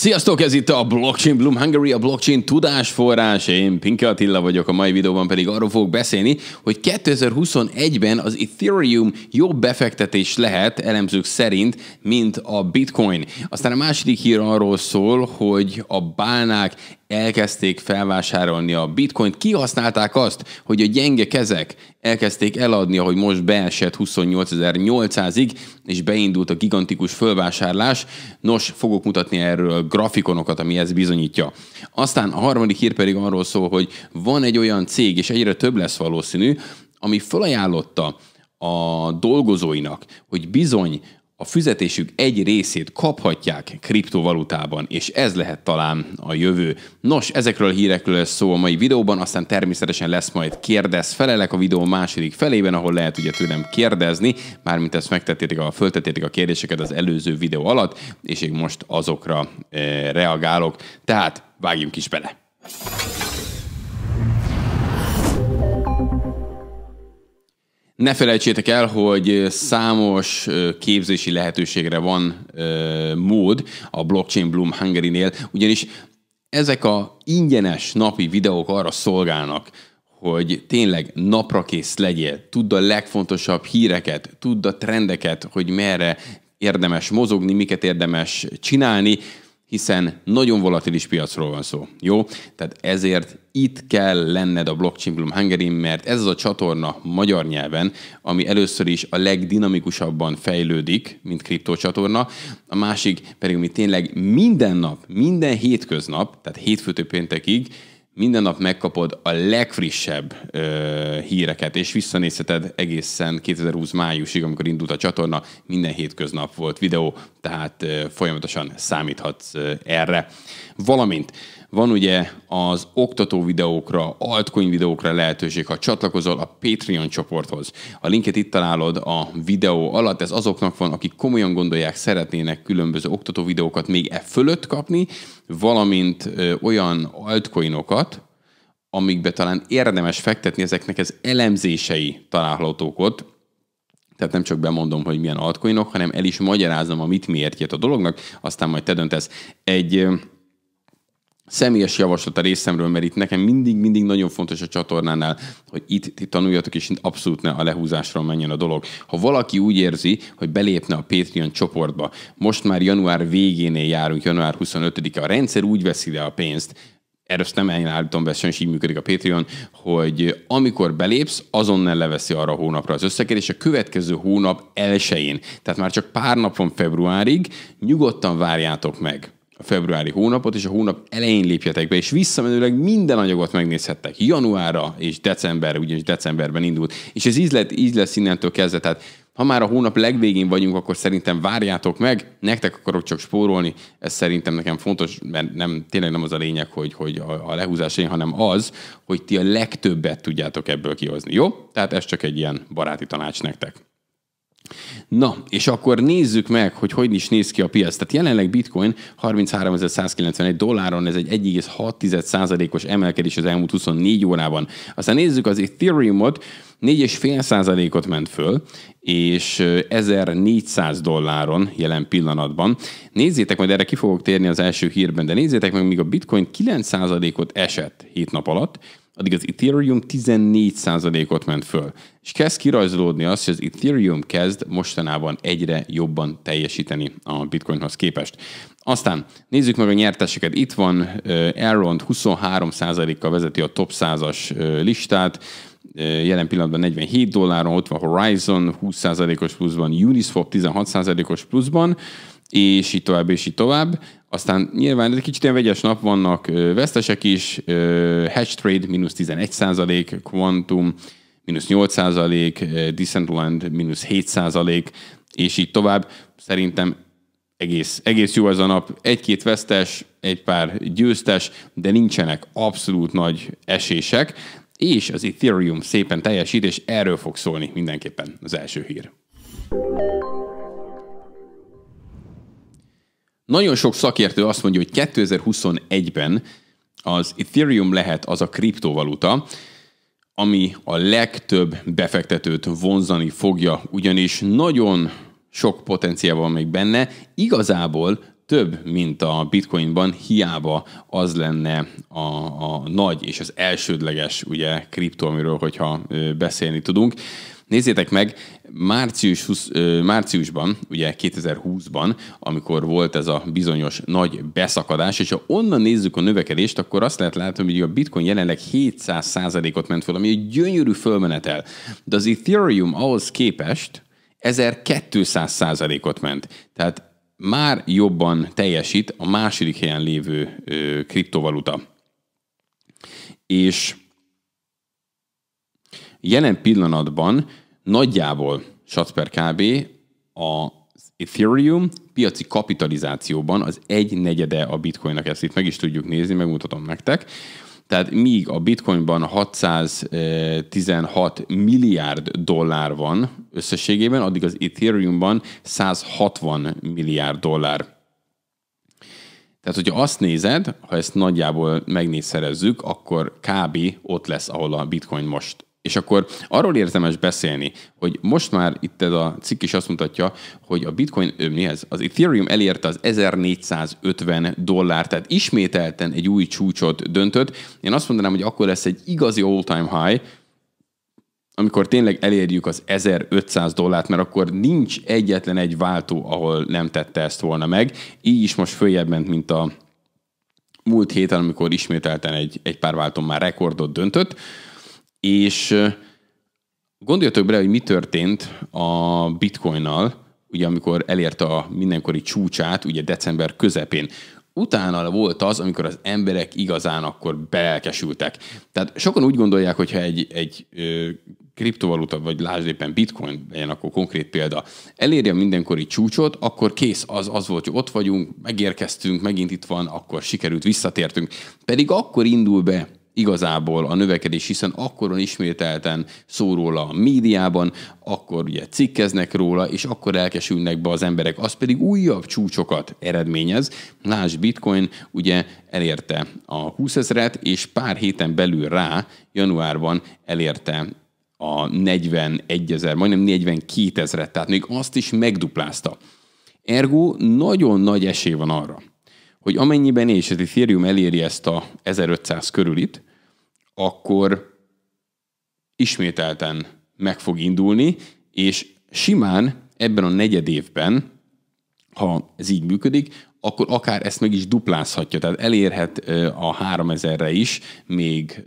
Sziasztok, ez itt a Blockchain Bloom Hungary, a blockchain tudásforrás. Én Pinke Attila vagyok, a mai videóban pedig arról fogok beszélni, hogy 2021-ben az Ethereum jobb befektetés lehet, elemzők szerint, mint a Bitcoin. Aztán a második hír arról szól, hogy a bálnák elkezdték felvásárolni a bitcoint, kihasználták azt, hogy a gyenge kezek elkezdték eladni, ahogy most beesett 28.800-ig, és beindult a gigantikus fölvásárlás. Nos, fogok mutatni erről grafikonokat, ami ezt bizonyítja. Aztán a harmadik hír pedig arról szól, hogy van egy olyan cég, és egyre több lesz valószínű, ami felajánlotta a dolgozóinak, hogy bizony a fizetésük egy részét kaphatják kriptovalutában, és ez lehet talán a jövő. Nos, ezekről a hírekről lesz szó a mai videóban, aztán természetesen lesz majd kérdez, felelek a videó második felében, ahol lehet ugye tőlem kérdezni, mármint ezt megtettétek, a, föltettétek a kérdéseket az előző videó alatt, és én most azokra e, reagálok. Tehát vágjunk is bele! Ne felejtsétek el, hogy számos képzési lehetőségre van mód a Blockchain Bloom Hungary-nél, ugyanis ezek a ingyenes napi videók arra szolgálnak, hogy tényleg kész legyél, tudd a legfontosabb híreket, tudd a trendeket, hogy merre érdemes mozogni, miket érdemes csinálni, hiszen nagyon volatilis piacról van szó. Jó? Tehát ezért itt kell lenned a Blockchain Bloom Hungary, mert ez az a csatorna magyar nyelven, ami először is a legdinamikusabban fejlődik, mint kriptócsatorna, a másik pedig, ami tényleg minden nap, minden hétköznap, tehát hétfőtől péntekig minden nap megkapod a legfrissebb ö, híreket, és visszanézheted egészen 2020 májusig, amikor indult a csatorna, minden hétköznap volt videó, tehát ö, folyamatosan számíthatsz ö, erre. Valamint van ugye az oktató videókra, altcoin videókra lehetőség, ha csatlakozol a Patreon csoporthoz. A linket itt találod a videó alatt, ez azoknak van, akik komolyan gondolják, szeretnének különböző oktató videókat még e fölött kapni, valamint ö, olyan altcoinokat, amikbe talán érdemes fektetni, ezeknek az elemzései találhatók ott, tehát nem csak bemondom, hogy milyen altcoinok, hanem el is magyarázom a mit miértjét a dolognak, aztán majd te döntesz. Egy személyes javaslat a részemről, mert itt nekem mindig-mindig nagyon fontos a csatornánál, hogy itt, itt tanuljatok, és abszolút ne a lehúzásra menjen a dolog. Ha valaki úgy érzi, hogy belépne a Patreon csoportba, most már január végénél járunk, január 25-e, a rendszer úgy veszi le a pénzt, erre ezt nem állítom be, sem így működik a Patreon, hogy amikor belépsz, azonnal leveszi arra a hónapra az összeget, és a következő hónap elsején, tehát már csak pár napon februárig, nyugodtan várjátok meg a februári hónapot, és a hónap elején lépjetek be, és visszamenőleg minden anyagot megnézhettek januárra és decemberre, ugyanis decemberben indult. És ez így, lett, így lesz innentől kezdve, tehát ha már a hónap legvégén vagyunk, akkor szerintem várjátok meg, nektek akarok csak spórolni, ez szerintem nekem fontos, mert nem, tényleg nem az a lényeg, hogy, hogy a, a lehúzás én, hanem az, hogy ti a legtöbbet tudjátok ebből kihozni, jó? Tehát ez csak egy ilyen baráti tanács nektek. Na, és akkor nézzük meg, hogy hogy is néz ki a piac. Tehát jelenleg bitcoin 33.191 dolláron, ez egy 1,6%-os emelkedés az elmúlt 24 órában. Aztán nézzük az ethereum Ethereum-ot, 4,5%-ot ment föl, és 1400 dolláron jelen pillanatban. Nézzétek, majd erre ki fogok térni az első hírben, de nézzétek meg, míg a bitcoin 9%-ot esett 7 nap alatt, addig az Ethereum 14%-ot ment föl. És kezd kirajzolódni az, hogy az Ethereum kezd mostanában egyre jobban teljesíteni a Bitcoinhoz képest. Aztán nézzük meg a nyerteseket. Itt van Elrond 23%-kal vezeti a top 100-as listát, jelen pillanatban 47 dolláron, ott van Horizon 20%-os pluszban, Uniswap 16%-os pluszban, és így tovább, és így tovább. Aztán nyilván egy kicsit ilyen vegyes nap, vannak vesztesek is, hash trade mínusz 11 százalék, Quantum mínusz 8 százalék, Decentraland mínusz 7 százalék, és így tovább. Szerintem egész, egész jó ez a nap. Egy-két vesztes, egy pár győztes, de nincsenek abszolút nagy esések, és az Ethereum szépen teljesít, és erről fog szólni mindenképpen az első hír. Nagyon sok szakértő azt mondja, hogy 2021-ben az Ethereum lehet az a kriptovaluta, ami a legtöbb befektetőt vonzani fogja, ugyanis nagyon sok potenciál van még benne, igazából több, mint a bitcoinban, hiába az lenne a, a nagy és az elsődleges ugye, kripto, amiről hogyha beszélni tudunk. Nézzétek meg, március 20, márciusban, ugye 2020-ban, amikor volt ez a bizonyos nagy beszakadás, és ha onnan nézzük a növekedést, akkor azt lehet látni, hogy a bitcoin jelenleg 700%-ot ment föl, ami egy gyönyörű fölmenetel. De az Ethereum ahhoz képest 1200%-ot ment. Tehát már jobban teljesít a második helyen lévő ö, kriptovaluta. És Jelen pillanatban nagyjából sats per kb. az Ethereum piaci kapitalizációban az egy negyede a bitcoinnak, ezt itt meg is tudjuk nézni, megmutatom nektek. Tehát míg a bitcoinban 616 milliárd dollár van összességében, addig az Ethereumban 160 milliárd dollár. Tehát, hogyha azt nézed, ha ezt nagyjából megnézszerezzük, akkor kb. ott lesz, ahol a bitcoin most és akkor arról érdemes beszélni, hogy most már itt ez a cikk is azt mutatja, hogy a bitcoin ez, Az Ethereum elérte az 1450 dollár, tehát ismételten egy új csúcsot döntött. Én azt mondanám, hogy akkor lesz egy igazi all-time high, amikor tényleg elérjük az 1500 dollárt, mert akkor nincs egyetlen egy váltó, ahol nem tette ezt volna meg. Így is most följebb ment, mint a múlt héten, amikor ismételten egy, egy pár váltó már rekordot döntött. És gondoljatok bele, hogy mi történt a bitcoinnal, ugye amikor elérte a mindenkori csúcsát, ugye december közepén. Utána volt az, amikor az emberek igazán akkor belelkesültek. Tehát sokan úgy gondolják, hogyha egy, egy ö, kriptovaluta, vagy lásd éppen bitcoin, legyen akkor konkrét példa, elérje a mindenkori csúcsot, akkor kész, az, az volt, hogy ott vagyunk, megérkeztünk, megint itt van, akkor sikerült, visszatértünk. Pedig akkor indul be igazából a növekedés, hiszen akkoron ismételten szó róla a médiában, akkor ugye cikkeznek róla, és akkor elkesülnek be az emberek. Az pedig újabb csúcsokat eredményez. Lásd, bitcoin ugye elérte a 20 ezeret, és pár héten belül rá, januárban elérte a 41 ezer, majdnem 42 ezeret, tehát még azt is megduplázta. Ergo nagyon nagy esély van arra, hogy amennyiben és az Ethereum eléri ezt a 1500 körülit, akkor ismételten meg fog indulni, és simán ebben a negyed évben, ha ez így működik, akkor akár ezt meg is duplázhatja, tehát elérhet a 3000-re is, még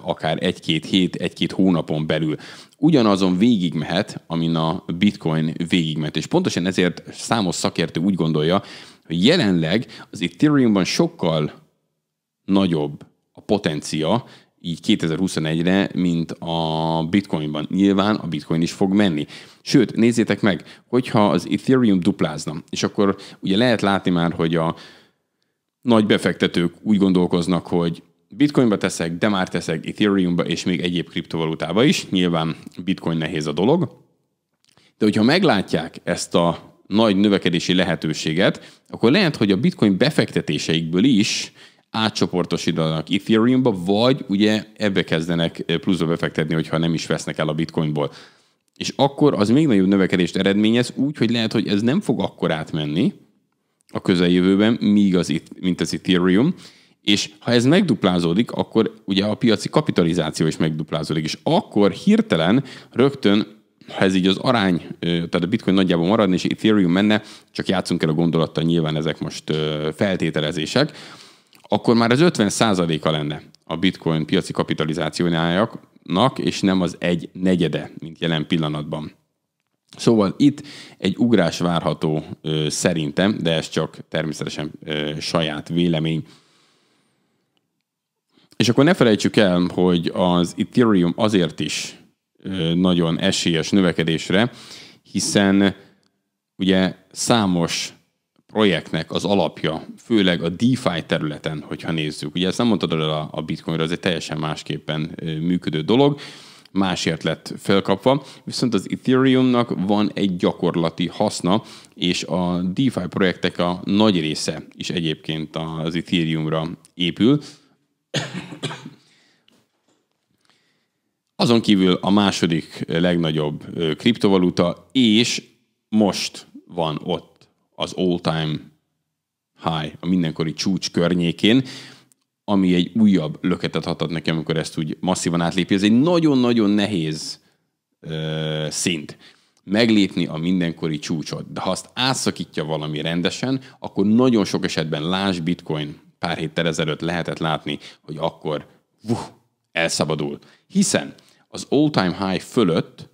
akár egy-két hét, egy-két hónapon belül. Ugyanazon végigmehet, amin a bitcoin végigment, és pontosan ezért számos szakértő úgy gondolja, hogy jelenleg az Ethereumban sokkal nagyobb a potencia, így 2021-re, mint a bitcoinban. Nyilván a bitcoin is fog menni. Sőt, nézzétek meg, hogyha az Ethereum duplázna, és akkor ugye lehet látni már, hogy a nagy befektetők úgy gondolkoznak, hogy Bitcoinba teszek, de már teszek Ethereumba és még egyéb kriptovalutába is. Nyilván Bitcoin nehéz a dolog. De hogyha meglátják ezt a nagy növekedési lehetőséget, akkor lehet, hogy a Bitcoin befektetéseikből is átcsoportosítanak Ethereumba, vagy ugye ebbe kezdenek eh, pluszba befektetni, hogyha nem is vesznek el a bitcoinból. És akkor az még nagyobb növekedést eredményez, úgy, hogy lehet, hogy ez nem fog akkor átmenni a közeljövőben, míg az, mint az Ethereum, és ha ez megduplázódik, akkor ugye a piaci kapitalizáció is megduplázódik, és akkor hirtelen rögtön, ha ez így az arány, eh, tehát a bitcoin nagyjából maradni, és Ethereum menne, csak játszunk el a gondolattal, nyilván ezek most eh, feltételezések, akkor már az 50 a lenne a bitcoin piaci kapitalizációjának, és nem az egy negyede, mint jelen pillanatban. Szóval itt egy ugrás várható ö, szerintem, de ez csak természetesen ö, saját vélemény. És akkor ne felejtsük el, hogy az Ethereum azért is ö, nagyon esélyes növekedésre, hiszen ugye számos projektnek az alapja, főleg a DeFi területen, hogyha nézzük. Ugye ezt nem mondtad el a, bitcoinra, ez egy teljesen másképpen működő dolog, másért lett felkapva, viszont az Ethereumnak van egy gyakorlati haszna, és a DeFi projektek a nagy része is egyébként az Ethereumra épül. Azon kívül a második legnagyobb kriptovaluta, és most van ott az all-time high, a mindenkori csúcs környékén, ami egy újabb löketet hatott nekem, amikor ezt úgy masszívan átlépi. Ez egy nagyon-nagyon nehéz ö, szint meglépni a mindenkori csúcsot. De ha azt átszakítja valami rendesen, akkor nagyon sok esetben láss bitcoin pár héttel ezelőtt lehetett látni, hogy akkor vuh, elszabadul. Hiszen az all-time high fölött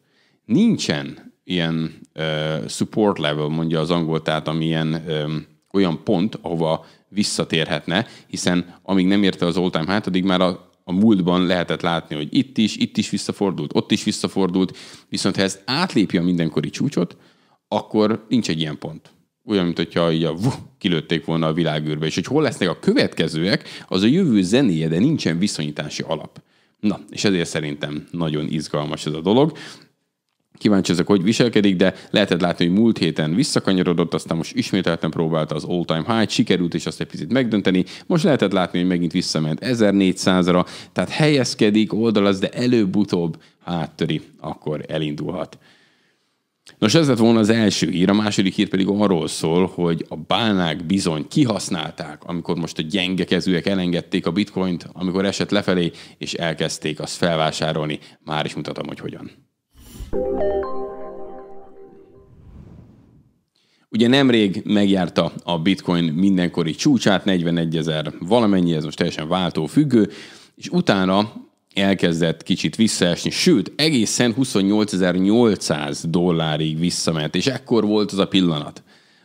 nincsen ilyen uh, support level, mondja az angol, tehát ami ilyen, um, olyan pont, ahova visszatérhetne, hiszen amíg nem érte az all-time hát, addig már a, a múltban lehetett látni, hogy itt is, itt is visszafordult, ott is visszafordult, viszont ha ez átlépi a mindenkori csúcsot, akkor nincs egy ilyen pont. Olyan, mint hogyha így a vuh, kilőtték volna a világűrbe, és hogy hol lesznek a következőek, az a jövő zenéje, de nincsen viszonyítási alap. Na, és ezért szerintem nagyon izgalmas ez a dolog. Kíváncsi ezek, hogy viselkedik, de lehetett látni, hogy múlt héten visszakanyarodott, aztán most ismételten próbálta az all-time high, sikerült és azt egy picit megdönteni. Most lehetett látni, hogy megint visszament 1400-ra, tehát helyezkedik, oldalaz, de előbb-utóbb áttöri, akkor elindulhat. Nos, ez lett volna az első hír, a második hír pedig arról szól, hogy a bálnák bizony kihasználták, amikor most a gyenge kezűek elengedték a bitcoint, amikor esett lefelé, és elkezdték azt felvásárolni. Már is mutatom, hogy hogyan. Ugye nemrég megjárta a bitcoin mindenkori csúcsát, 41 ezer valamennyi, ez most teljesen váltó függő, és utána elkezdett kicsit visszaesni, sőt, egészen 28.800 dollárig visszament, és ekkor volt az a pillanat,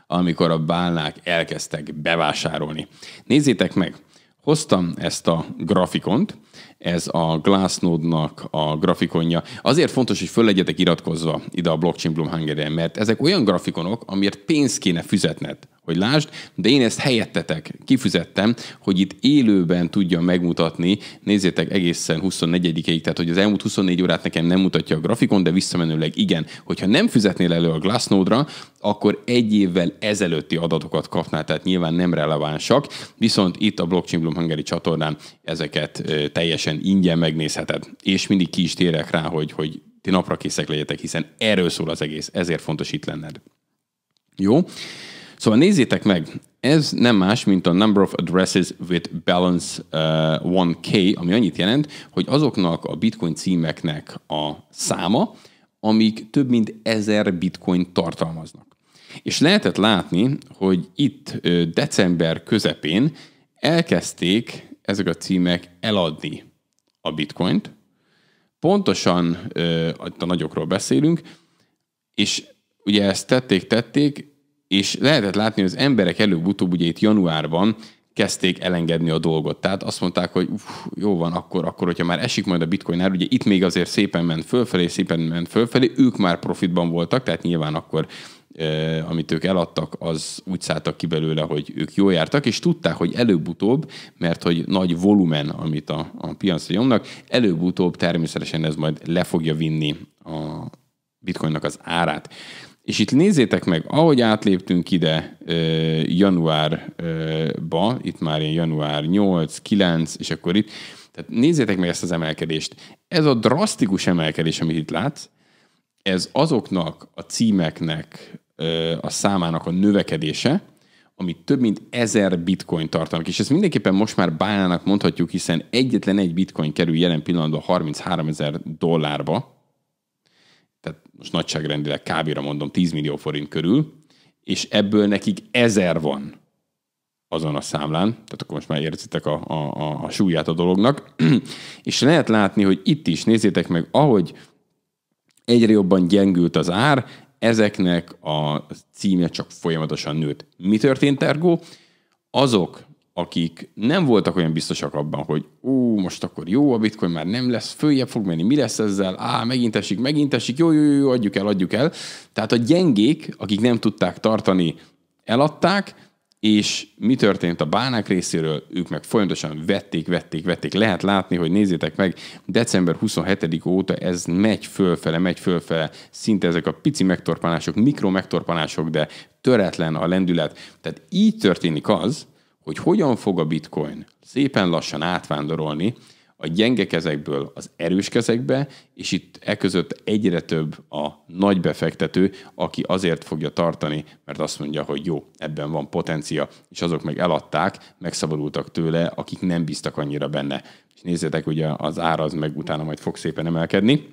amikor a bálnák elkezdtek bevásárolni. Nézzétek meg, hoztam ezt a grafikont, ez a Glassnode-nak a grafikonja. Azért fontos, hogy föl legyetek iratkozva ide a Blockchain Bloom hungary mert ezek olyan grafikonok, amiért pénzt kéne fizetned, hogy lásd, de én ezt helyettetek kifizettem, hogy itt élőben tudjam megmutatni, nézzétek egészen 24-ig, tehát hogy az elmúlt 24 órát nekem nem mutatja a grafikon, de visszamenőleg igen. Hogyha nem fizetnél elő a Glassnode-ra, akkor egy évvel ezelőtti adatokat kapnál, tehát nyilván nem relevánsak, viszont itt a Blockchain Bloom Hungary csatornán ezeket teljesen teljesen ingyen megnézheted. És mindig ki is térek rá, hogy, hogy ti napra készek legyetek, hiszen erről szól az egész, ezért fontos itt lenned. Jó? Szóval nézzétek meg, ez nem más, mint a Number of Addresses with Balance uh, 1K, ami annyit jelent, hogy azoknak a bitcoin címeknek a száma, amik több mint ezer bitcoin tartalmaznak. És lehetett látni, hogy itt december közepén elkezdték ezek a címek eladni a bitcoint, pontosan ö, a nagyokról beszélünk, és ugye ezt tették-tették, és lehetett látni, hogy az emberek előbb-utóbb ugye itt januárban kezdték elengedni a dolgot. Tehát azt mondták, hogy uf, jó van, akkor, akkor, hogyha már esik majd a bitcoin ár, ugye itt még azért szépen ment fölfelé, szépen ment fölfelé, ők már profitban voltak, tehát nyilván akkor amit ők eladtak, az úgy szálltak ki belőle, hogy ők jól jártak, és tudták, hogy előbb-utóbb, mert hogy nagy volumen, amit a, a piacra nyomnak, előbb-utóbb természetesen ez majd le fogja vinni a bitcoinnak az árát. És itt nézzétek meg, ahogy átléptünk ide januárba, itt már ilyen január 8, 9, és akkor itt, tehát nézzétek meg ezt az emelkedést. Ez a drasztikus emelkedés, amit itt látsz, ez azoknak a címeknek a számának a növekedése, ami több mint ezer bitcoin tartalmak. És ezt mindenképpen most már bánának mondhatjuk, hiszen egyetlen egy bitcoin kerül jelen pillanatban 33 ezer dollárba, tehát most nagyságrendileg kb mondom 10 millió forint körül, és ebből nekik ezer van azon a számlán, tehát akkor most már érzitek a, a, a, a súlyát a dolognak, és lehet látni, hogy itt is, nézzétek meg, ahogy egyre jobban gyengült az ár, Ezeknek a címe csak folyamatosan nőtt. Mi történt, Ergo? Azok, akik nem voltak olyan biztosak abban, hogy ú, most akkor jó, a bitcoin már nem lesz, följebb fog menni, mi lesz ezzel, á, megint esik, megint esik, jó, jó, jó, adjuk el, adjuk el. Tehát a gyengék, akik nem tudták tartani, eladták, és mi történt a bánák részéről, ők meg folyamatosan vették, vették, vették. Lehet látni, hogy nézzétek meg, december 27 óta ez megy fölfele, megy fölfele, szinte ezek a pici megtorpanások, mikro megtorpanások, de töretlen a lendület. Tehát így történik az, hogy hogyan fog a bitcoin szépen lassan átvándorolni a gyenge kezekből az erős kezekbe, és itt e között egyre több a nagy befektető, aki azért fogja tartani, mert azt mondja, hogy jó, ebben van potencia, és azok meg eladták, megszabadultak tőle, akik nem bíztak annyira benne. És nézzétek, ugye az ára az meg utána majd fog szépen emelkedni.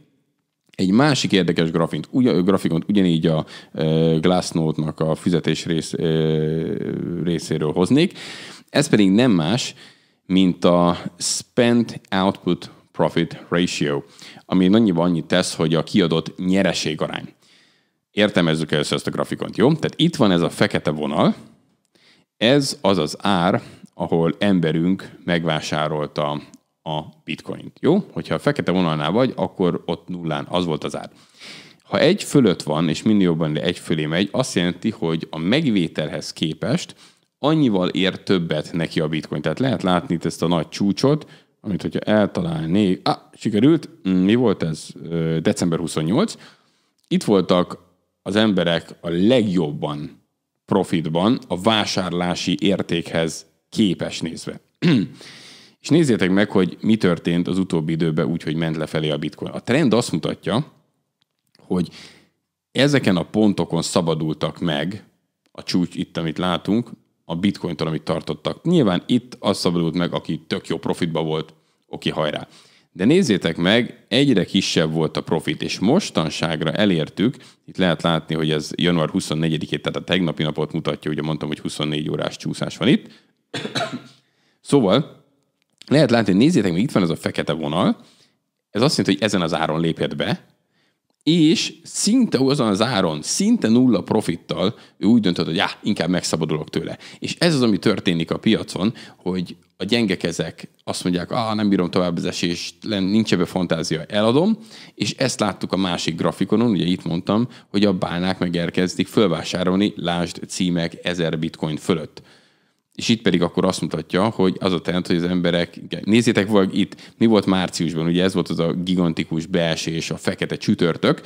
Egy másik érdekes grafint, ugyan, grafikont ugyanígy a e, Glassnode-nak a fizetés rész, e, részéről hoznék, ez pedig nem más, mint a Spend Output Profit Ratio, ami annyiban annyit tesz, hogy a kiadott arány. Értelmezzük először ezt a grafikont, jó? Tehát itt van ez a fekete vonal, ez az az ár, ahol emberünk megvásárolta a bitcoint, jó? Hogyha a fekete vonalnál vagy, akkor ott nullán, az volt az ár. Ha egy fölött van, és minél jobban egy fölé megy, azt jelenti, hogy a megvételhez képest annyival ér többet neki a bitcoin. Tehát lehet látni itt ezt a nagy csúcsot, amit hogyha eltalálnék, ah, sikerült, mm, mi volt ez? December 28. Itt voltak az emberek a legjobban profitban a vásárlási értékhez képes nézve. És nézzétek meg, hogy mi történt az utóbbi időben úgy, hogy ment lefelé a bitcoin. A trend azt mutatja, hogy ezeken a pontokon szabadultak meg, a csúcs itt, amit látunk, a bitcointól, amit tartottak. Nyilván itt az szabadult meg, aki tök jó profitba volt, oké, hajrá. De nézzétek meg, egyre kisebb volt a profit, és mostanságra elértük, itt lehet látni, hogy ez január 24-ét, tehát a tegnapi napot mutatja, ugye mondtam, hogy 24 órás csúszás van itt. szóval lehet látni, nézzétek, meg, itt van ez a fekete vonal, ez azt jelenti, hogy ezen az áron lépett be, és szinte azon az áron, szinte nulla profittal ő úgy döntött, hogy já, inkább megszabadulok tőle. És ez az, ami történik a piacon, hogy a gyengekezek azt mondják, ah, nem bírom tovább az esést, nincs ebbe fantázia, eladom, és ezt láttuk a másik grafikonon, ugye itt mondtam, hogy a bánák meg elkezdik fölvásárolni, lásd címek 1000 bitcoin fölött. És itt pedig akkor azt mutatja, hogy az a trend, hogy az emberek, nézzétek vagy itt, mi volt márciusban, ugye ez volt az a gigantikus beesés, a fekete csütörtök,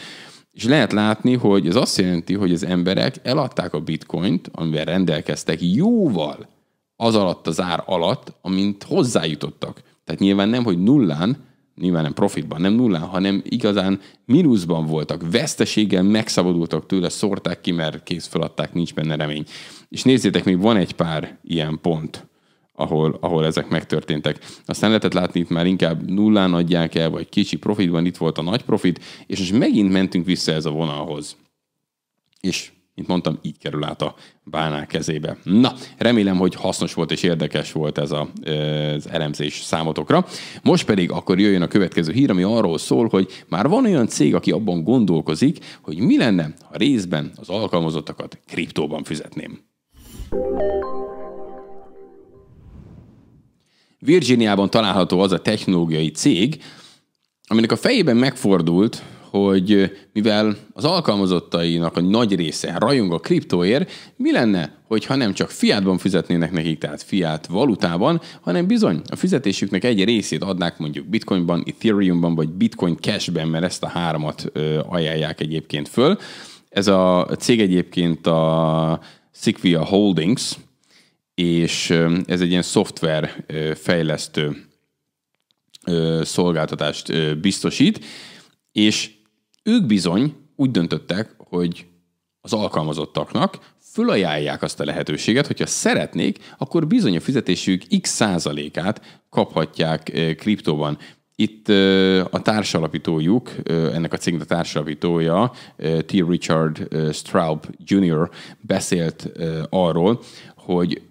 és lehet látni, hogy ez azt jelenti, hogy az emberek eladták a bitcoint, amivel rendelkeztek jóval az alatt az ár alatt, amint hozzájutottak. Tehát nyilván nem, hogy nullán, nyilván nem profitban, nem nullán, hanem igazán mínuszban voltak, veszteséggel megszabadultak tőle, szórták ki, mert kész feladták, nincs benne remény. És nézzétek, még van egy pár ilyen pont, ahol, ahol ezek megtörténtek. Aztán lehetett látni, itt már inkább nullán adják el, vagy kicsi profitban, itt volt a nagy profit, és most megint mentünk vissza ez a vonalhoz. És mint mondtam, így kerül át a bánák kezébe. Na, remélem, hogy hasznos volt és érdekes volt ez a, az elemzés számotokra. Most pedig akkor jöjjön a következő hír, ami arról szól, hogy már van olyan cég, aki abban gondolkozik, hogy mi lenne, ha részben az alkalmazottakat kriptóban fizetném. Virginiában található az a technológiai cég, aminek a fejében megfordult, hogy mivel az alkalmazottainak a nagy része rajong a kriptóért, mi lenne, hogyha nem csak fiatban fizetnének nekik, tehát fiát valutában, hanem bizony a fizetésüknek egy részét adnák mondjuk bitcoinban, ethereumban vagy bitcoin cashben, mert ezt a háromat ajánlják egyébként föl. Ez a cég egyébként a Sequia Holdings, és ez egy ilyen szoftver fejlesztő szolgáltatást biztosít, és ők bizony úgy döntöttek, hogy az alkalmazottaknak fölajánlják azt a lehetőséget, hogyha szeretnék, akkor bizony a fizetésük x százalékát kaphatják eh, kriptóban. Itt eh, a társalapítójuk, eh, ennek a cégnek a társalapítója, T. Richard Straub Jr. beszélt arról, hogy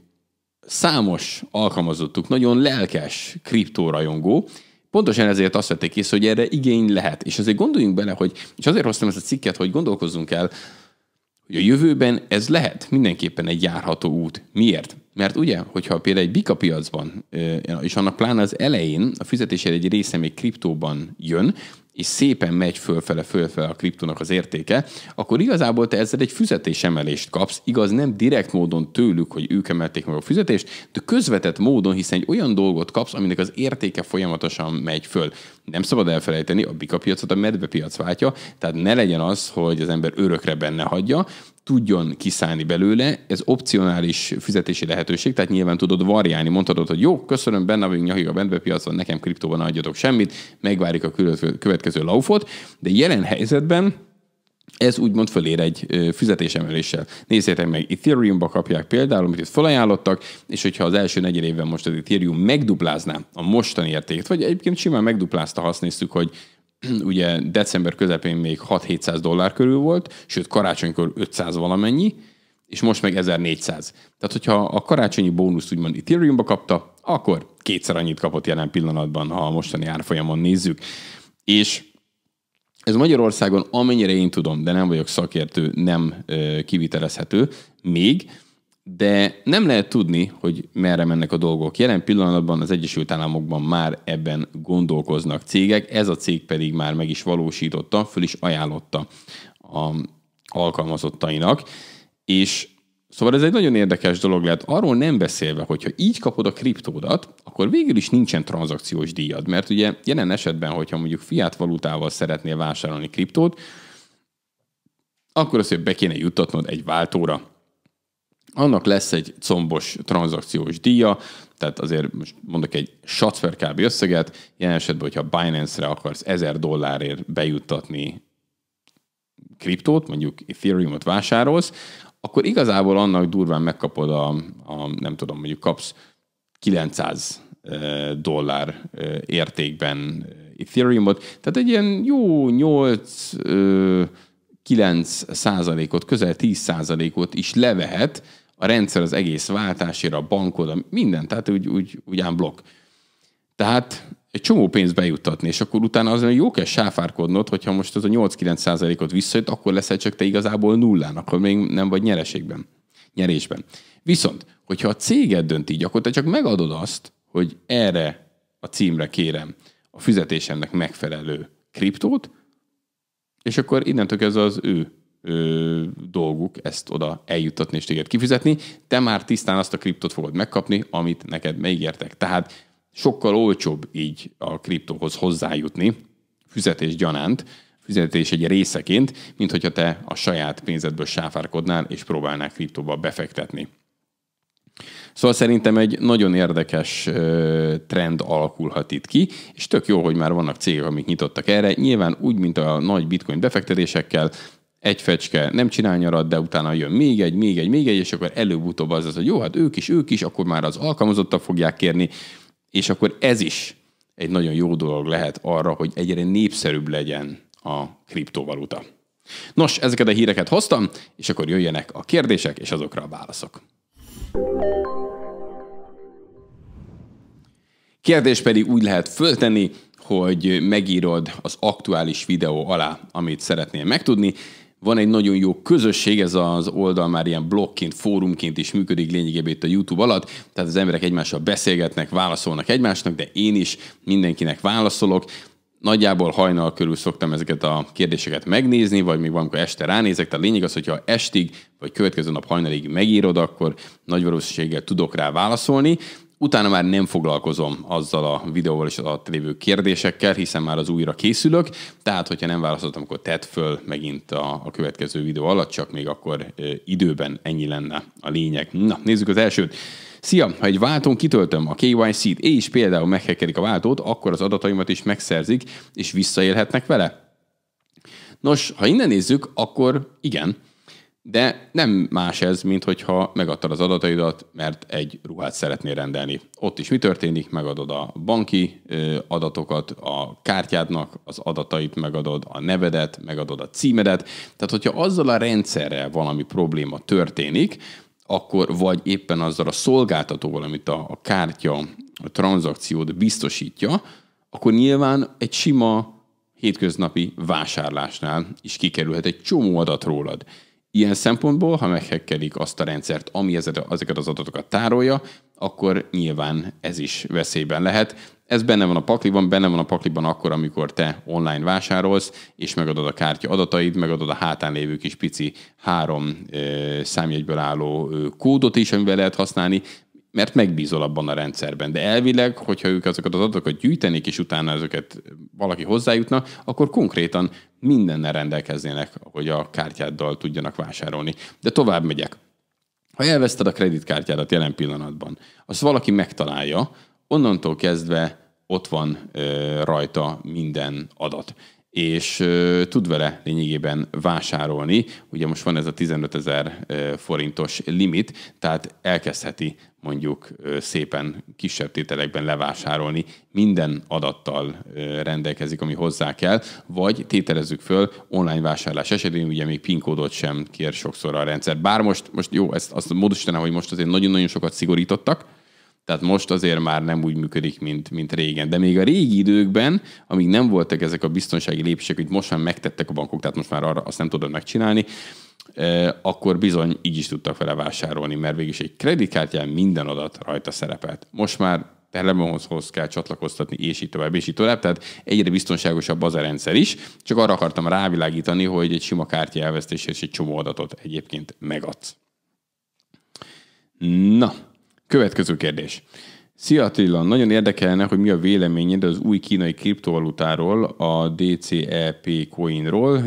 számos alkalmazottuk, nagyon lelkes kriptórajongó, Pontosan ezért azt vették észre, hogy erre igény lehet. És azért gondoljunk bele, hogy, és azért hoztam ezt a cikket, hogy gondolkozzunk el, hogy a jövőben ez lehet mindenképpen egy járható út. Miért? Mert ugye, hogyha például egy bika piacban, és annak pláne az elején a fizetésére egy része még kriptóban jön, és szépen megy fölfele, fölfele a kriptonak az értéke, akkor igazából te ezzel egy emelést kapsz. Igaz, nem direkt módon tőlük, hogy ők emelték meg a füzetést, de közvetett módon, hiszen egy olyan dolgot kapsz, aminek az értéke folyamatosan megy föl nem szabad elfelejteni, a bika piacot a medve piac váltja, tehát ne legyen az, hogy az ember örökre benne hagyja, tudjon kiszállni belőle, ez opcionális fizetési lehetőség, tehát nyilván tudod variálni, mondhatod, hogy jó, köszönöm, benne vagyunk nyakig a medve piacon, nekem kriptóban adjatok semmit, megvárjuk a következő laufot, de jelen helyzetben ez úgymond fölér egy fizetésemeléssel. Nézzétek meg, Ethereum-ba kapják például, amit itt felajánlottak, és hogyha az első negyed évben most az Ethereum megduplázná a mostani értékét, vagy egyébként simán megduplázta, ha azt néztük, hogy ugye december közepén még 6-700 dollár körül volt, sőt karácsonykor 500 valamennyi, és most meg 1400. Tehát, hogyha a karácsonyi bónuszt úgymond ba kapta, akkor kétszer annyit kapott jelen pillanatban, ha a mostani árfolyamon nézzük. És ez Magyarországon, amennyire én tudom, de nem vagyok szakértő, nem ö, kivitelezhető még, de nem lehet tudni, hogy merre mennek a dolgok. Jelen pillanatban az Egyesült Államokban már ebben gondolkoznak cégek, ez a cég pedig már meg is valósította, föl is ajánlotta a alkalmazottainak, és Szóval ez egy nagyon érdekes dolog lehet. Arról nem beszélve, hogyha így kapod a kriptódat, akkor végül is nincsen tranzakciós díjad, mert ugye jelen esetben, hogyha mondjuk fiat valutával szeretnél vásárolni kriptót, akkor azt, hogy be kéne juttatnod egy váltóra. Annak lesz egy combos tranzakciós díja, tehát azért most mondok egy satsz kb. összeget, jelen esetben, hogyha Binance-re akarsz 1000 dollárért bejuttatni kriptót, mondjuk Ethereum-ot vásárolsz, akkor igazából annak durván megkapod a, a nem tudom, mondjuk kapsz 900 dollár értékben Ethereumot, tehát egy ilyen jó 8 9 százalékot, közel 10 százalékot is levehet a rendszer az egész váltásira, a bankod, minden, tehát úgy, úgy, úgy blokk. Tehát egy csomó pénzt bejuttatni, és akkor utána az jó kell sáfárkodnod, hogyha most az a 8-9 százalékot visszajött, akkor leszel csak te igazából nullán, akkor még nem vagy nyereségben, nyerésben. Viszont, hogyha a céged dönt így, akkor te csak megadod azt, hogy erre a címre kérem a fizetésemnek megfelelő kriptót, és akkor innentől kezdve az ő ö, dolguk ezt oda eljuttatni és téged kifizetni, te már tisztán azt a kriptot fogod megkapni, amit neked megígértek. Tehát sokkal olcsóbb így a kriptóhoz hozzájutni, füzetés gyanánt, füzetés egy részeként, mint hogyha te a saját pénzedből sáfárkodnál és próbálnál kriptóba befektetni. Szóval szerintem egy nagyon érdekes trend alakulhat itt ki, és tök jó, hogy már vannak cégek, amik nyitottak erre. Nyilván úgy, mint a nagy bitcoin befektetésekkel, egy fecske nem csinál nyarat, de utána jön még egy, még egy, még egy, és akkor előbb-utóbb az az, hogy jó, hát ők is, ők is, akkor már az alkalmazottak fogják kérni, és akkor ez is egy nagyon jó dolog lehet arra, hogy egyre népszerűbb legyen a kriptovaluta. Nos, ezeket a híreket hoztam, és akkor jöjjenek a kérdések és azokra a válaszok. Kérdés pedig úgy lehet föltenni, hogy megírod az aktuális videó alá, amit szeretnél megtudni, van egy nagyon jó közösség, ez az oldal már ilyen blogként, fórumként is működik lényegében itt a YouTube alatt, tehát az emberek egymással beszélgetnek, válaszolnak egymásnak, de én is mindenkinek válaszolok. Nagyjából hajnal körül szoktam ezeket a kérdéseket megnézni, vagy még valamikor este ránézek, tehát a lényeg az, hogyha estig, vagy következő nap hajnalig megírod, akkor nagy valószínűséggel tudok rá válaszolni, Utána már nem foglalkozom azzal a videóval és az alatt lévő kérdésekkel, hiszen már az újra készülök, tehát hogyha nem válaszoltam, akkor tedd föl megint a, a következő videó alatt, csak még akkor e, időben ennyi lenne a lényeg. Na, nézzük az elsőt. Szia! Ha egy váltón kitöltöm a KYC-t, és például meghekerik a váltót, akkor az adataimat is megszerzik, és visszaélhetnek vele? Nos, ha innen nézzük, akkor igen, de nem más ez, mint hogyha megadtad az adataidat, mert egy ruhát szeretnél rendelni. Ott is mi történik? Megadod a banki adatokat, a kártyádnak az adatait megadod, a nevedet, megadod a címedet. Tehát, hogyha azzal a rendszerrel valami probléma történik, akkor vagy éppen azzal a szolgáltatóval, amit a, a kártya, a tranzakciót biztosítja, akkor nyilván egy sima hétköznapi vásárlásnál is kikerülhet egy csomó adat rólad. Ilyen szempontból, ha meghekkelik azt a rendszert, ami ezeket az adatokat tárolja, akkor nyilván ez is veszélyben lehet. Ez benne van a pakliban, benne van a pakliban akkor, amikor te online vásárolsz, és megadod a kártya adataid, megadod a hátán lévő kis pici három ö, számjegyből álló ö, kódot is, amivel lehet használni, mert megbízol abban a rendszerben. De elvileg, hogyha ők azokat az adatokat gyűjtenék, és utána ezeket valaki hozzájutna, akkor konkrétan mindennel rendelkeznének, hogy a kártyáddal tudjanak vásárolni. De tovább megyek. Ha elveszted a kreditkártyádat jelen pillanatban, azt valaki megtalálja, onnantól kezdve ott van ö, rajta minden adat és tud vele lényegében vásárolni. Ugye most van ez a 15 ezer forintos limit, tehát elkezdheti mondjuk szépen kisebb tételekben levásárolni, minden adattal rendelkezik, ami hozzá kell, vagy tételezzük föl, online vásárlás esetén ugye még PIN kódot sem kér sokszor a rendszer. Bár most, most jó, ezt azt módosítanám, hogy most azért nagyon-nagyon sokat szigorítottak, tehát most azért már nem úgy működik, mint, mint régen. De még a régi időkben, amíg nem voltak ezek a biztonsági lépések, hogy most már megtettek a bankok, tehát most már arra azt nem tudod megcsinálni, eh, akkor bizony így is tudtak vele vásárolni, mert végülis egy kreditkártyán minden adat rajta szerepelt. Most már telefonhoz kell csatlakoztatni, és így tovább, és így tovább. Tehát egyre biztonságosabb az a rendszer is. Csak arra akartam rávilágítani, hogy egy sima kártya és egy csomó adatot egyébként megadsz. Na, Következő kérdés. Szia Attila, nagyon érdekelne, hogy mi a véleményed az új kínai kriptovalutáról, a DCEP coinról.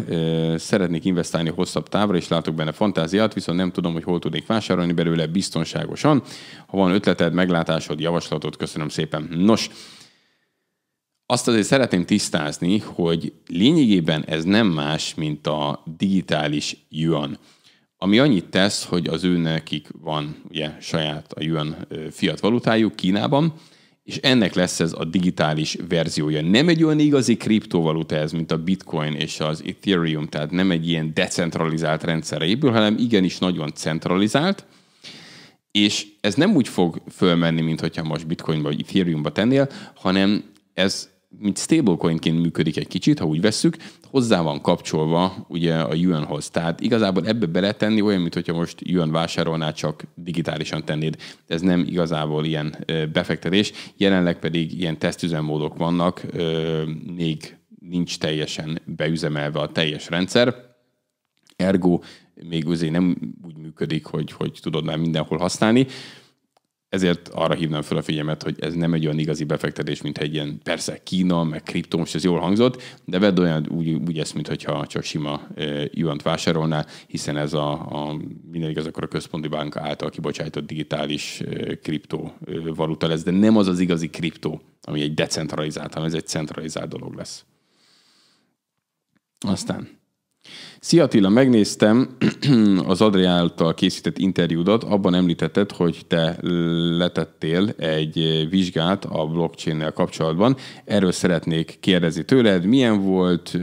Szeretnék investálni hosszabb távra, és látok benne fantáziát, viszont nem tudom, hogy hol tudnék vásárolni belőle biztonságosan. Ha van ötleted, meglátásod, javaslatod, köszönöm szépen. Nos, azt azért szeretném tisztázni, hogy lényegében ez nem más, mint a digitális yuan ami annyit tesz, hogy az ő nekik van ugye, saját a yuan fiat valutájuk Kínában, és ennek lesz ez a digitális verziója. Nem egy olyan igazi kriptovaluta ez, mint a Bitcoin és az Ethereum, tehát nem egy ilyen decentralizált rendszer épül, hanem igenis nagyon centralizált, és ez nem úgy fog fölmenni, mint hogyha most Bitcoin vagy Ethereum-ba tennél, hanem ez mint stablecoinként működik egy kicsit, ha úgy vesszük, hozzá van kapcsolva ugye a Yuan-hoz. Tehát igazából ebbe beletenni olyan, mint hogyha most Yuan vásárolnál, csak digitálisan tennéd. Ez nem igazából ilyen befektetés. Jelenleg pedig ilyen tesztüzemmódok vannak, még nincs teljesen beüzemelve a teljes rendszer. Ergo még azért nem úgy működik, hogy, hogy tudod már mindenhol használni ezért arra hívnám fel a figyelmet, hogy ez nem egy olyan igazi befektetés, mint egy ilyen, persze Kína, meg kriptó, most ez jól hangzott, de vedd olyan úgy, úgy ezt, mintha csak sima juant e, vásárolná, hiszen ez a, a minden igaz, akkor a központi bank által kibocsájtott digitális e, kriptó e, valuta lesz, de nem az az igazi kriptó, ami egy decentralizált, hanem ez egy centralizált dolog lesz. Aztán Szia Attila, megnéztem az Adrián által készített interjúdat, abban említetted, hogy te letettél egy vizsgát a blockchain kapcsolatban. Erről szeretnék kérdezni tőled, milyen volt,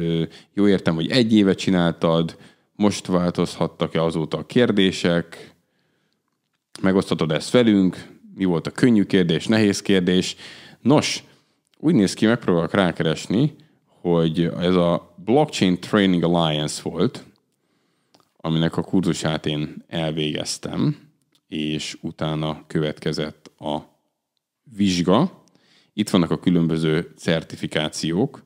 jó értem, hogy egy éve csináltad, most változhattak-e azóta a kérdések, megosztatod ezt velünk, mi volt a könnyű kérdés, nehéz kérdés. Nos, úgy néz ki, megpróbálok rákeresni, hogy ez a Blockchain Training Alliance volt, aminek a kurzusát én elvégeztem, és utána következett a vizsga. Itt vannak a különböző certifikációk.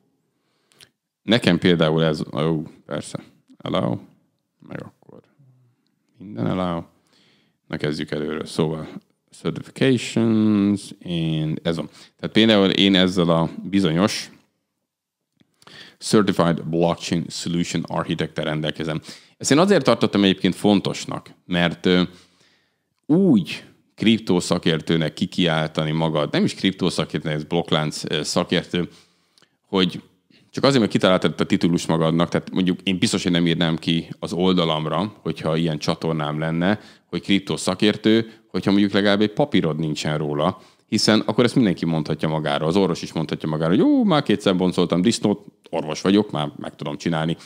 Nekem például ez, ó, persze, allow, meg akkor minden allow. Na kezdjük előről. Szóval certifications, and ez van. Tehát például én ezzel a bizonyos Certified Blockchain Solution Architect rendelkezem. Ezt én azért tartottam egyébként fontosnak, mert úgy kriptószakértőnek kikiáltani magad, nem is kriptószakértőnek, ez blokklánc szakértő, hogy csak azért, mert kitaláltad a titulus magadnak, tehát mondjuk én biztos, hogy nem írnám ki az oldalamra, hogyha ilyen csatornám lenne, hogy kriptószakértő, hogyha mondjuk legalább egy papírod nincsen róla, hiszen akkor ezt mindenki mondhatja magára, az orvos is mondhatja magára, hogy jó, már kétszer boncoltam disznót, orvos vagyok, már meg tudom csinálni.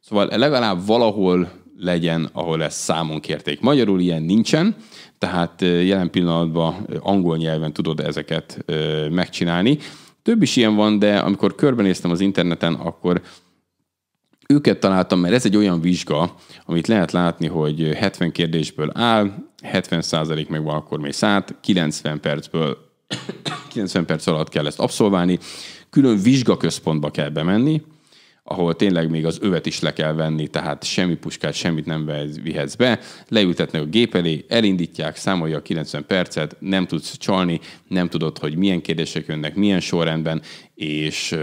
Szóval legalább valahol legyen, ahol ezt számon kérték. Magyarul ilyen nincsen, tehát jelen pillanatban angol nyelven tudod ezeket megcsinálni. Több is ilyen van, de amikor körbenéztem az interneten, akkor őket találtam, mert ez egy olyan vizsga, amit lehet látni, hogy 70 kérdésből áll, 70% meg van akkor még szállt, 90 percből 90 perc alatt kell ezt abszolválni, külön vizsgaközpontba kell bemenni, ahol tényleg még az övet is le kell venni, tehát semmi puskát, semmit nem vihetsz be, leültetnek a gép elé, elindítják, számolja a 90 percet, nem tudsz csalni, nem tudod, hogy milyen kérdések jönnek, milyen sorrendben, és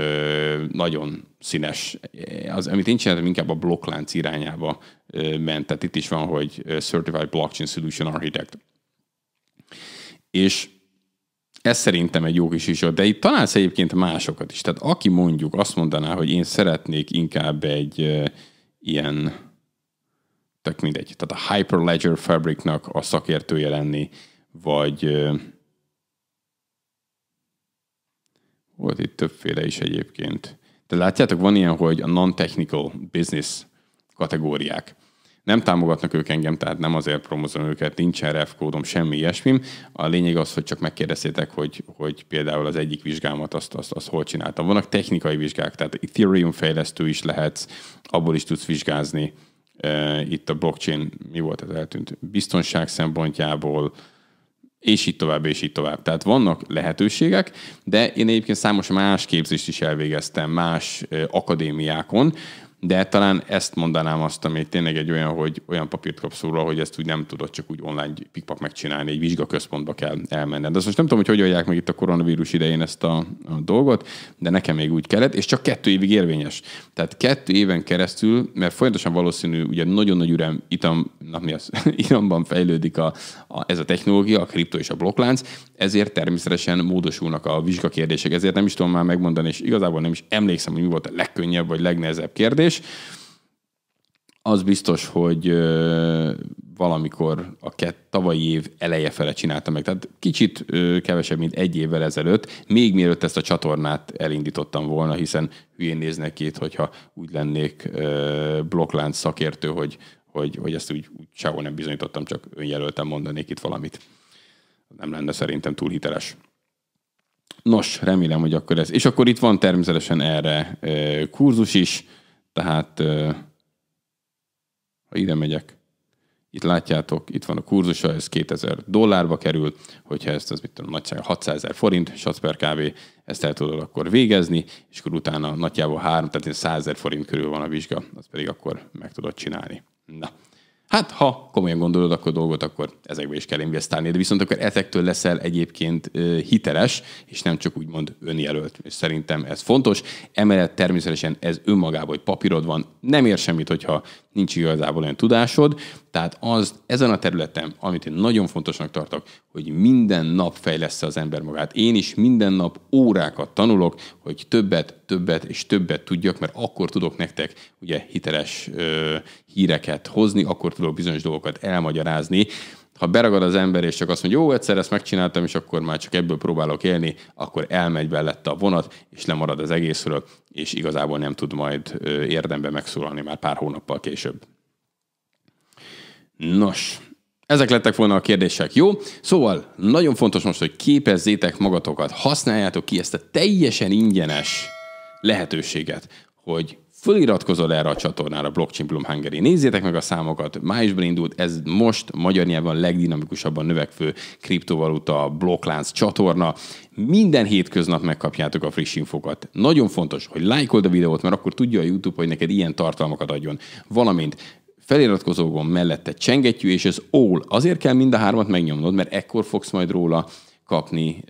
nagyon színes. Az, amit én csináltam, inkább a blokklánc irányába ment, tehát itt is van, hogy Certified Blockchain Solution Architect. És ez szerintem egy jó kis is, de itt találsz egyébként másokat is. Tehát aki mondjuk azt mondaná, hogy én szeretnék inkább egy uh, ilyen, tök mindegy, tehát a Hyperledger Fabricnak a szakértője lenni, vagy uh, volt itt többféle is egyébként. De látjátok, van ilyen, hogy a non-technical business kategóriák nem támogatnak ők engem, tehát nem azért promozom őket, nincsen ref kódom, semmi ilyesmi. A lényeg az, hogy csak megkérdeztétek, hogy, hogy például az egyik vizsgámat azt, azt, azt hol csináltam. Vannak technikai vizsgák, tehát Ethereum fejlesztő is lehetsz, abból is tudsz vizsgázni. Itt a blockchain mi volt ez eltűnt? Biztonság szempontjából, és így tovább, és így tovább. Tehát vannak lehetőségek, de én egyébként számos más képzést is elvégeztem más akadémiákon, de talán ezt mondanám azt, ami tényleg egy olyan, hogy olyan papírt kapsz róla, hogy ezt úgy nem tudod csak úgy online pikpak megcsinálni, egy vizsgaközpontba kell elmenned. Azt most nem tudom, hogy hogy adják meg itt a koronavírus idején ezt a, a dolgot, de nekem még úgy kellett, és csak kettő évig érvényes. Tehát kettő éven keresztül, mert folyamatosan valószínű, ugye nagyon nagy ürem itam, na, mi az, iramban fejlődik a, a, ez a technológia, a kripto és a blokklánc, ezért természetesen módosulnak a vizsgakérdések. Ezért nem is tudom már megmondani, és igazából nem is emlékszem, hogy mi volt a legkönnyebb vagy legnehezebb kérdés kérdés. Az biztos, hogy valamikor a kett, tavalyi év eleje fele csinálta meg. Tehát kicsit ö, kevesebb, mint egy évvel ezelőtt, még mielőtt ezt a csatornát elindítottam volna, hiszen hülyén néznek itt, hogyha úgy lennék ö, blokklánc szakértő, hogy, hogy, hogy ezt úgy, úgy sehol nem bizonyítottam, csak önjelöltem mondanék itt valamit. Nem lenne szerintem túl hiteles. Nos, remélem, hogy akkor ez. És akkor itt van természetesen erre ö, kurzus is, tehát ha ide megyek, itt látjátok, itt van a kurzusa, ez 2000 dollárba kerül, hogyha ezt az mit tudom, nagyság 600 ezer forint, satsz per kb, ezt el tudod akkor végezni, és akkor utána nagyjából 3, tehát 100 ezer forint körül van a vizsga, azt pedig akkor meg tudod csinálni. Na, Hát, ha komolyan gondolod akkor dolgot, akkor ezekbe is kell investálni, de viszont akkor ezektől leszel egyébként hiteles, és nem csak úgymond önjelölt. És szerintem ez fontos. Emellett természetesen ez önmagában, hogy papírod van, nem ér semmit, hogyha nincs igazából olyan tudásod. Tehát az ezen a területen, amit én nagyon fontosnak tartok, hogy minden nap fejleszte az ember magát. Én is minden nap órákat tanulok, hogy többet, többet és többet tudjak, mert akkor tudok nektek ugye hiteles ö, híreket hozni, akkor tudok bizonyos dolgokat elmagyarázni. Ha beragad az ember, és csak azt mondja, jó, egyszer ezt megcsináltam, és akkor már csak ebből próbálok élni, akkor elmegy belette a vonat, és lemarad az egészről, és igazából nem tud majd érdemben megszólalni már pár hónappal később. Nos, ezek lettek volna a kérdések, jó? Szóval nagyon fontos most, hogy képezzétek magatokat, használjátok ki ezt a teljesen ingyenes lehetőséget, hogy föliratkozol erre a csatornára, Blockchain Bloom Hungary. Nézzétek meg a számokat, májusban indult, ez most magyar nyelven legdinamikusabban növekvő kriptovaluta, blokklánc csatorna. Minden hétköznap megkapjátok a friss infokat. Nagyon fontos, hogy lájkold a videót, mert akkor tudja a YouTube, hogy neked ilyen tartalmakat adjon. Valamint feliratkozó gomb mellette csengettyű, és ez all. Azért kell mind a hármat megnyomnod, mert ekkor fogsz majd róla kapni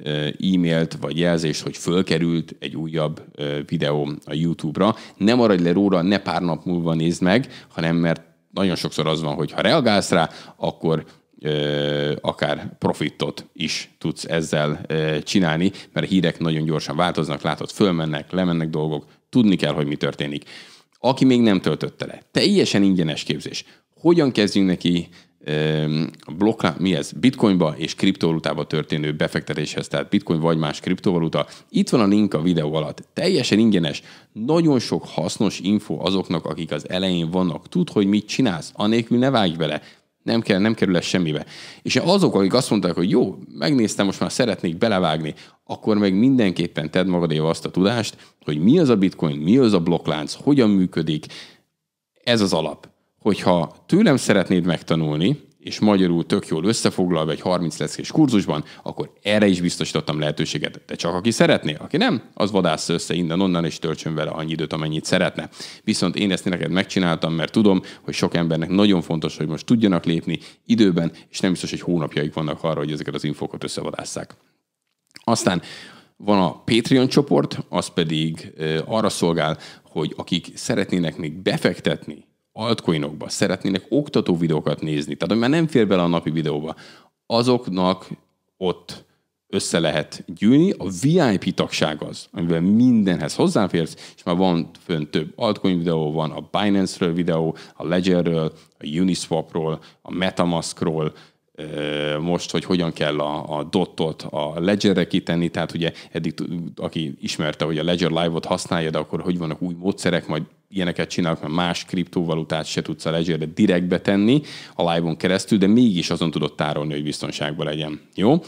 e-mailt vagy jelzést, hogy fölkerült egy újabb videó a YouTube-ra. Ne maradj le róla, ne pár nap múlva nézd meg, hanem mert nagyon sokszor az van, hogy ha reagálsz rá, akkor akár profitot is tudsz ezzel csinálni, mert a hírek nagyon gyorsan változnak, látod, fölmennek, lemennek dolgok, tudni kell, hogy mi történik aki még nem töltötte le. Teljesen ingyenes képzés. Hogyan kezdjünk neki blokká, mi ez? Bitcoinba és kriptovalutába történő befektetéshez, tehát bitcoin vagy más kriptovaluta. Itt van a link a videó alatt. Teljesen ingyenes, nagyon sok hasznos info azoknak, akik az elején vannak. Tud, hogy mit csinálsz, anélkül ne vágj bele. Nem kell, nem kerül ez semmibe. És azok, akik azt mondták, hogy jó, megnéztem, most már szeretnék belevágni, akkor meg mindenképpen tedd magadéva azt a tudást, hogy mi az a bitcoin, mi az a blokklánc, hogyan működik. Ez az alap. Hogyha tőlem szeretnéd megtanulni, és magyarul tök jól összefoglalva egy 30 leckés kurzusban, akkor erre is biztosítottam lehetőséget. De csak aki szeretné, aki nem, az vadász össze innen-onnan, és töltsön vele annyi időt, amennyit szeretne. Viszont én ezt neked megcsináltam, mert tudom, hogy sok embernek nagyon fontos, hogy most tudjanak lépni időben, és nem biztos, hogy hónapjaik vannak arra, hogy ezeket az infokat összevadásszák. Aztán van a Patreon csoport, az pedig arra szolgál, hogy akik szeretnének még befektetni altcoinokba, szeretnének oktató videókat nézni, tehát ami már nem fér bele a napi videóba, azoknak ott össze lehet gyűlni. A VIP tagság az, amivel mindenhez hozzáférsz, és már van fönn több altcoin videó, van a Binance-ről videó, a Ledgerről, a Uniswap-ról, a metamask Metamask-ról, most, hogy hogyan kell a, a dotot a ledgerre kitenni, tehát ugye eddig aki ismerte, hogy a Ledger Live-ot használja, de akkor hogy vannak új módszerek, majd ilyeneket csinálok, mert más kriptovalutát se tudsz a ledgerre direkt betenni a live-on keresztül, de mégis azon tudod tárolni, hogy biztonságban legyen. Jó?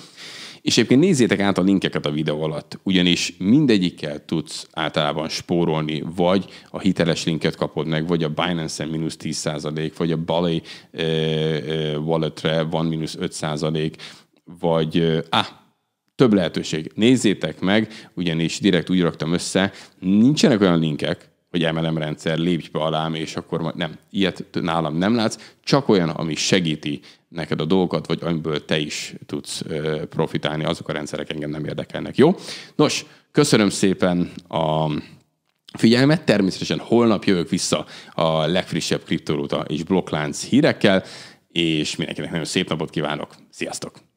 És egyébként nézzétek át a linkeket a videó alatt, ugyanis mindegyikkel tudsz általában spórolni, vagy a hiteles linket kapod meg, vagy a Binance-en mínusz 10%, vagy a Ballet e, e, walletre van mínusz 5%, vagy ah, több lehetőség. Nézzétek meg, ugyanis direkt úgy raktam össze, nincsenek olyan linkek, hogy MLM rendszer, lépj be alám, és akkor majd nem, ilyet nálam nem látsz, csak olyan, ami segíti neked a dolgokat, vagy amiből te is tudsz profitálni, azok a rendszerek engem nem érdekelnek. Jó? Nos, köszönöm szépen a figyelmet. Természetesen holnap jövök vissza a legfrissebb kriptorúta és blokklánc hírekkel, és mindenkinek nagyon szép napot kívánok. Sziasztok!